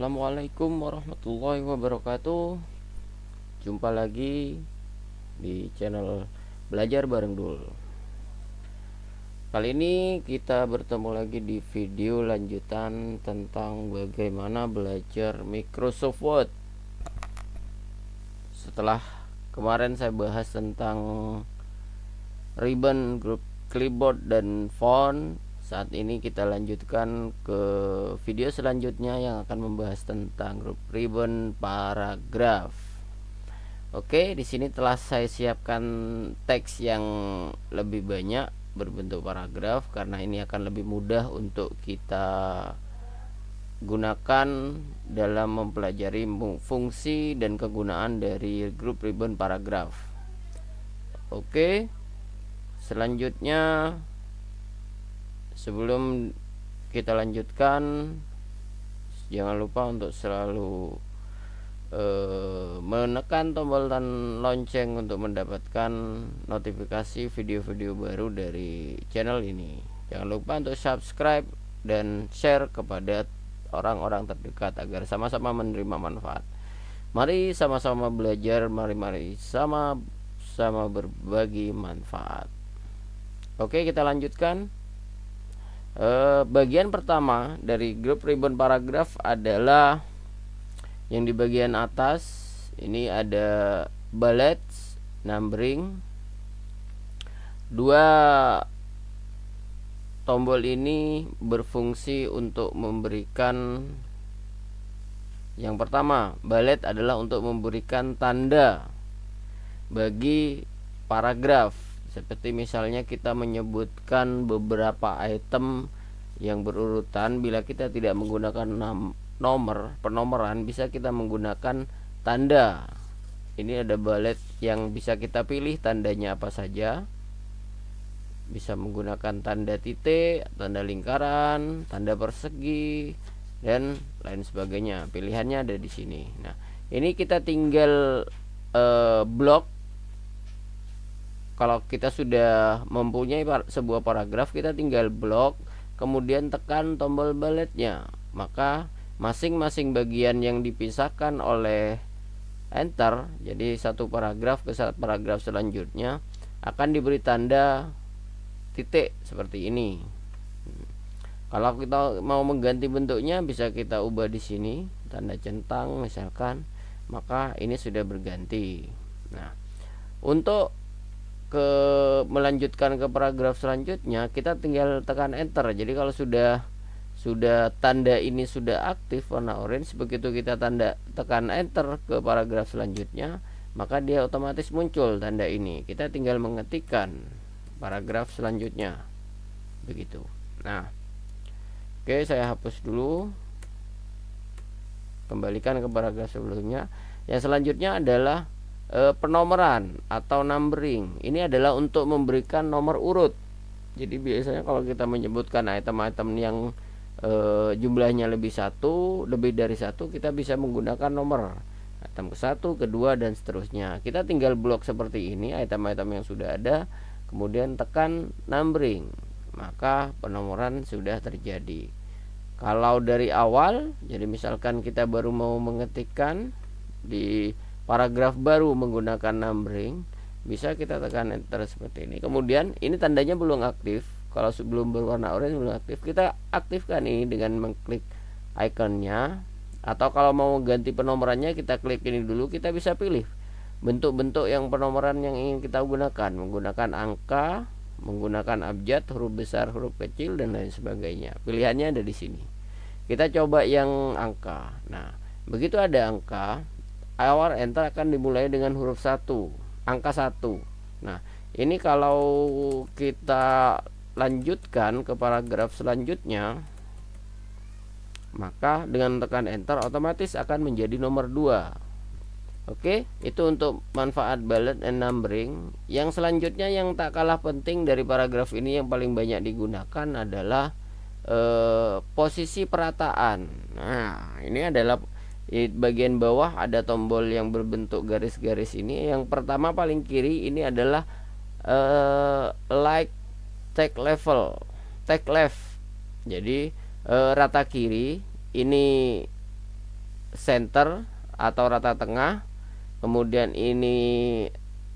Assalamualaikum warahmatullahi wabarakatuh Jumpa lagi di channel Belajar Bareng Dul Kali ini kita bertemu lagi di video lanjutan tentang bagaimana belajar Microsoft Word Setelah kemarin saya bahas tentang ribbon, group, clipboard, dan font saat ini kita lanjutkan ke video selanjutnya yang akan membahas tentang grup ribbon paragraf. Oke, di sini telah saya siapkan teks yang lebih banyak berbentuk paragraf karena ini akan lebih mudah untuk kita gunakan dalam mempelajari fungsi dan kegunaan dari grup ribbon paragraf. Oke. Selanjutnya sebelum kita lanjutkan jangan lupa untuk selalu eh, menekan tombol dan lonceng untuk mendapatkan notifikasi video-video baru dari channel ini jangan lupa untuk subscribe dan share kepada orang-orang terdekat agar sama-sama menerima manfaat mari sama-sama belajar mari-mari sama sama berbagi manfaat oke kita lanjutkan Eh, bagian pertama dari grup ribbon paragraf adalah yang di bagian atas ini ada bullet numbering dua tombol ini berfungsi untuk memberikan yang pertama bullet adalah untuk memberikan tanda bagi paragraf seperti misalnya kita menyebutkan beberapa item yang berurutan bila kita tidak menggunakan nomor penomoran bisa kita menggunakan tanda. Ini ada balet yang bisa kita pilih tandanya apa saja. Bisa menggunakan tanda titik, tanda lingkaran, tanda persegi dan lain sebagainya. Pilihannya ada di sini. Nah, ini kita tinggal e, eh, blok kalau kita sudah mempunyai sebuah paragraf kita tinggal blok kemudian tekan tombol bulletnya maka masing-masing bagian yang dipisahkan oleh enter jadi satu paragraf ke satu paragraf selanjutnya akan diberi tanda titik seperti ini kalau kita mau mengganti bentuknya bisa kita ubah di sini tanda centang misalkan maka ini sudah berganti nah untuk ke melanjutkan ke paragraf selanjutnya kita tinggal tekan enter jadi kalau sudah sudah tanda ini sudah aktif warna orange begitu kita tanda tekan enter ke paragraf selanjutnya maka dia otomatis muncul tanda ini kita tinggal mengetikkan paragraf selanjutnya begitu nah oke saya hapus dulu kembalikan ke paragraf sebelumnya yang selanjutnya adalah eh, penomoran atau numbering. Ini adalah untuk memberikan nomor urut. Jadi biasanya kalau kita menyebutkan item-item yang eh, jumlahnya lebih satu, lebih dari satu, kita bisa menggunakan nomor item ke satu, kedua dan seterusnya. Kita tinggal blok seperti ini item-item yang sudah ada, kemudian tekan numbering, maka penomoran sudah terjadi. Kalau dari awal, jadi misalkan kita baru mau mengetikkan di paragraf baru menggunakan numbering bisa kita tekan enter seperti ini kemudian ini tandanya belum aktif kalau sebelum berwarna orange belum aktif kita aktifkan ini dengan mengklik ikonnya atau kalau mau ganti penomorannya kita klik ini dulu kita bisa pilih bentuk-bentuk yang penomoran yang ingin kita gunakan menggunakan angka menggunakan abjad huruf besar huruf kecil dan lain sebagainya pilihannya ada di sini kita coba yang angka nah begitu ada angka awal enter akan dimulai dengan huruf satu angka satu nah ini kalau kita lanjutkan ke paragraf selanjutnya maka dengan tekan enter otomatis akan menjadi nomor dua. Oke itu untuk manfaat ballot and numbering yang selanjutnya yang tak kalah penting dari paragraf ini yang paling banyak digunakan adalah eh, posisi perataan nah ini adalah di bagian bawah ada tombol yang berbentuk garis-garis ini yang pertama paling kiri ini adalah uh, like tag level tag left jadi uh, rata kiri ini center atau rata tengah kemudian ini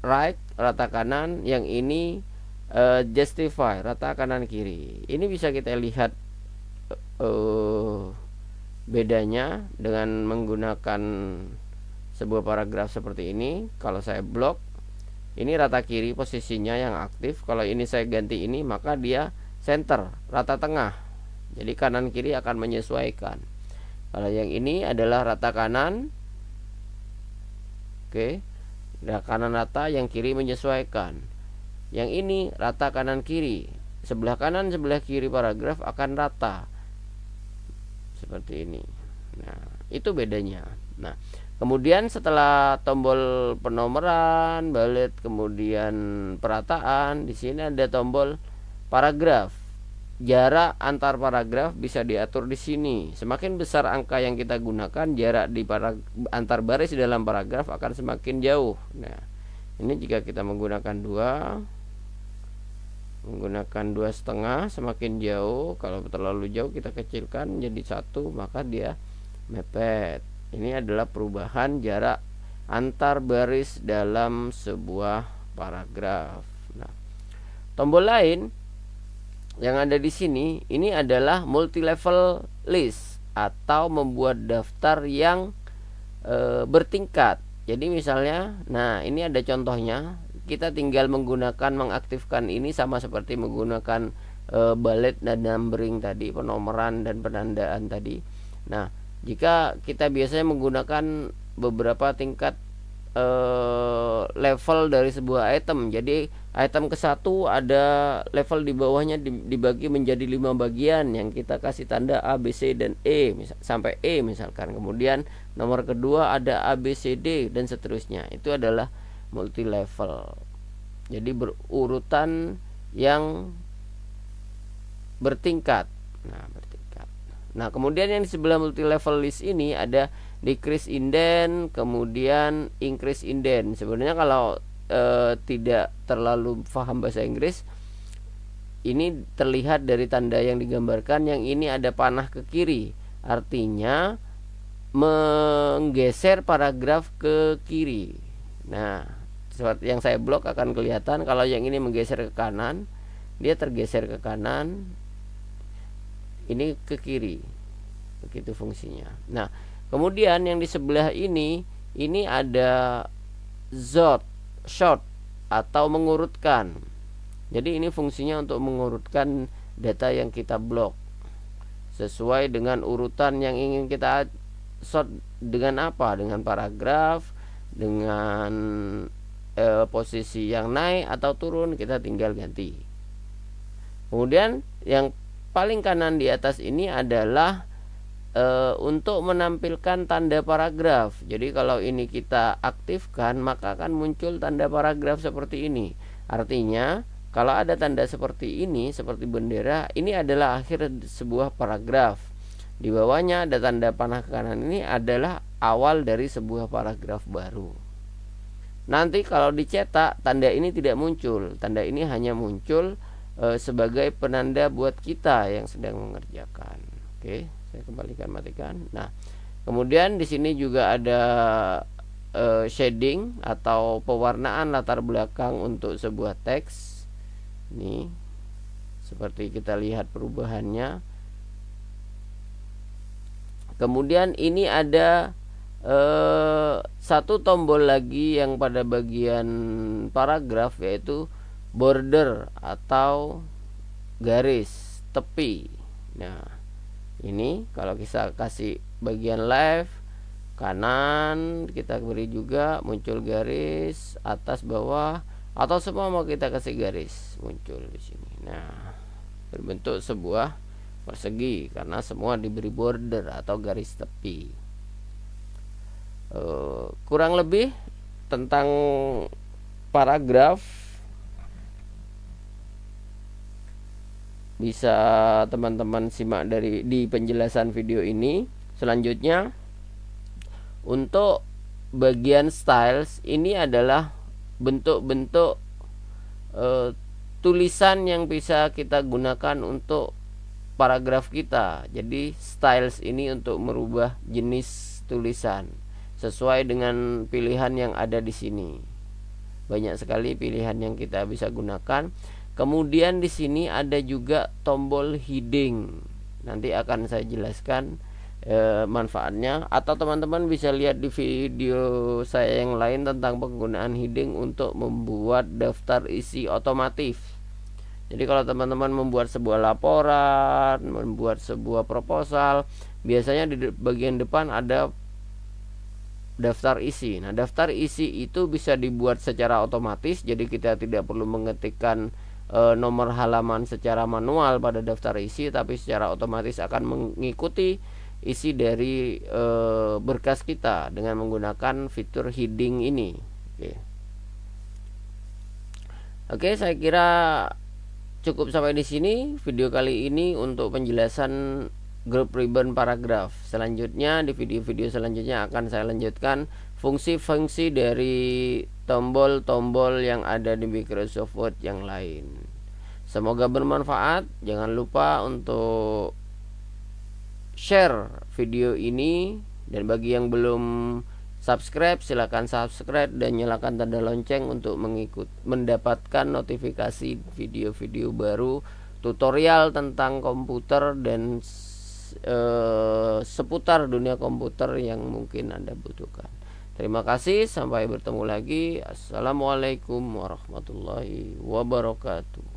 right rata kanan yang ini uh, justify rata kanan kiri ini bisa kita lihat uh, bedanya dengan menggunakan sebuah paragraf seperti ini kalau saya blok ini rata kiri posisinya yang aktif kalau ini saya ganti ini maka dia center rata tengah jadi kanan kiri akan menyesuaikan kalau yang ini adalah rata kanan oke rata nah, kanan rata yang kiri menyesuaikan yang ini rata kanan kiri sebelah kanan sebelah kiri paragraf akan rata seperti ini nah itu bedanya nah kemudian setelah tombol penomoran balet kemudian perataan di sini ada tombol paragraf jarak antar paragraf bisa diatur di sini. Semakin besar angka yang kita gunakan, jarak di antar baris di dalam paragraf akan semakin jauh. Nah, ini jika kita menggunakan dua, menggunakan dua setengah semakin jauh kalau terlalu jauh kita kecilkan jadi satu maka dia mepet ini adalah perubahan jarak antar baris dalam sebuah paragraf nah tombol lain yang ada di sini ini adalah multi level list atau membuat daftar yang e, bertingkat jadi misalnya nah ini ada contohnya kita tinggal menggunakan mengaktifkan ini sama seperti menggunakan e, balet dan numbering tadi penomoran dan penandaan tadi nah jika kita biasanya menggunakan beberapa tingkat e, level dari sebuah item jadi item ke satu ada level di bawahnya dibagi menjadi lima bagian yang kita kasih tanda A B C dan E sampai E misalkan kemudian nomor kedua ada A B C D dan seterusnya itu adalah multi level. Jadi berurutan yang bertingkat. Nah, bertingkat. Nah, kemudian yang di sebelah multi level list ini ada decrease indent, kemudian increase indent. Sebenarnya kalau e, tidak terlalu paham bahasa Inggris, ini terlihat dari tanda yang digambarkan yang ini ada panah ke kiri artinya menggeser paragraf ke kiri nah yang saya blok akan kelihatan kalau yang ini menggeser ke kanan dia tergeser ke kanan ini ke kiri begitu fungsinya nah kemudian yang di sebelah ini ini ada zot short atau mengurutkan jadi ini fungsinya untuk mengurutkan data yang kita blok sesuai dengan urutan yang ingin kita short dengan apa dengan paragraf dengan e, posisi yang naik atau turun kita tinggal ganti kemudian yang paling kanan di atas ini adalah e, untuk menampilkan tanda paragraf jadi kalau ini kita aktifkan maka akan muncul tanda paragraf seperti ini artinya kalau ada tanda seperti ini, seperti bendera, ini adalah akhir sebuah paragraf. Di bawahnya ada tanda panah kanan ini adalah awal dari sebuah paragraf baru. Nanti kalau dicetak tanda ini tidak muncul. Tanda ini hanya muncul e, sebagai penanda buat kita yang sedang mengerjakan. Oke, saya kembalikan matikan. Nah, kemudian di sini juga ada e, shading atau pewarnaan latar belakang untuk sebuah teks. ini seperti kita lihat perubahannya. Kemudian ini ada Eh, satu tombol lagi yang pada bagian paragraf yaitu border atau garis tepi. Nah, ini kalau kita kasih bagian left kanan kita beri juga muncul garis atas bawah atau semua mau kita kasih garis muncul di sini. Nah, berbentuk sebuah persegi karena semua diberi border atau garis tepi. Eh, kurang lebih tentang paragraf bisa teman-teman simak dari di penjelasan video ini selanjutnya untuk bagian styles ini adalah bentuk-bentuk e, tulisan yang bisa kita gunakan untuk paragraf kita jadi styles ini untuk merubah jenis tulisan sesuai dengan pilihan yang ada di sini. Banyak sekali pilihan yang kita bisa gunakan. Kemudian di sini ada juga tombol hiding. Nanti akan saya jelaskan e, manfaatnya atau teman-teman bisa lihat di video saya yang lain tentang penggunaan hiding untuk membuat daftar isi otomatis. Jadi kalau teman-teman membuat sebuah laporan, membuat sebuah proposal, biasanya di bagian depan ada daftar isi. Nah, daftar isi itu bisa dibuat secara otomatis, jadi kita tidak perlu mengetikkan e, nomor halaman secara manual pada daftar isi, tapi secara otomatis akan mengikuti isi dari e, berkas kita dengan menggunakan fitur heading ini. Oke, Oke saya kira cukup sampai di sini video kali ini untuk penjelasan Group ribbon paragraf. Selanjutnya di video-video selanjutnya akan saya lanjutkan fungsi-fungsi dari tombol-tombol yang ada di Microsoft Word yang lain. Semoga bermanfaat. Jangan lupa untuk share video ini dan bagi yang belum subscribe silahkan subscribe dan nyalakan tanda lonceng untuk mengikut mendapatkan notifikasi video-video baru tutorial tentang komputer dan eh, seputar dunia komputer yang mungkin Anda butuhkan. Terima kasih, sampai bertemu lagi. Assalamualaikum warahmatullahi wabarakatuh.